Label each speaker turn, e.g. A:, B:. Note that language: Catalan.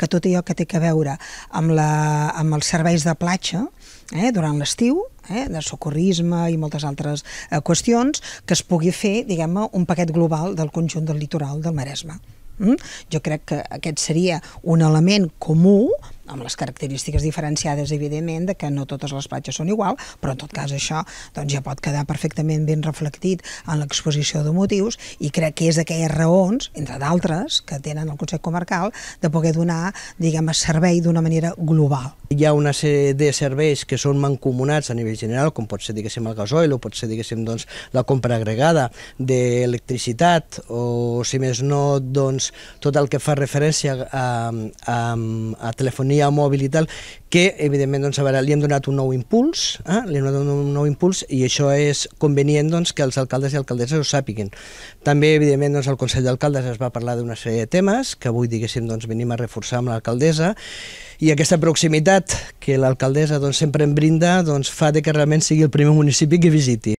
A: que tot allò que té que veure amb, la, amb els serveis de platja eh, durant l'estiu, eh, de socorrisme i moltes altres eh, qüestions, que es pugui fer, diguem un paquet global del conjunt del litoral del Maresme. Mm? Jo crec que aquest seria un element comú amb les característiques diferenciades, evidentment, de que no totes les platges són igual, però en tot cas això doncs, ja pot quedar perfectament ben reflectit en l'exposició de motius i crec que és d'aquelles raons, entre d'altres, que tenen el Consell Comarcal de poder donar, diguem, servei d'una manera global.
B: Hi ha una sèrie de serveis que són mancomunats a nivell general, com pot ser, diguéssim, el gasoil o pot ser, diguéssim, doncs, la compra agregada d'electricitat o, si més no, doncs, tot el que fa referència a, a, a telefonia telefonia mòbil i tal, que evidentment doncs, a veure, li hem donat un nou impuls, eh? li hem donat un nou impuls i això és convenient doncs, que els alcaldes i alcaldesses ho sàpiguen. També, evidentment, doncs, el Consell d'Alcaldes es va parlar d'una sèrie de temes que avui, diguéssim, doncs, venim a reforçar amb l'alcaldessa i aquesta proximitat que l'alcaldessa doncs, sempre em brinda doncs, fa de que realment sigui el primer municipi que visiti.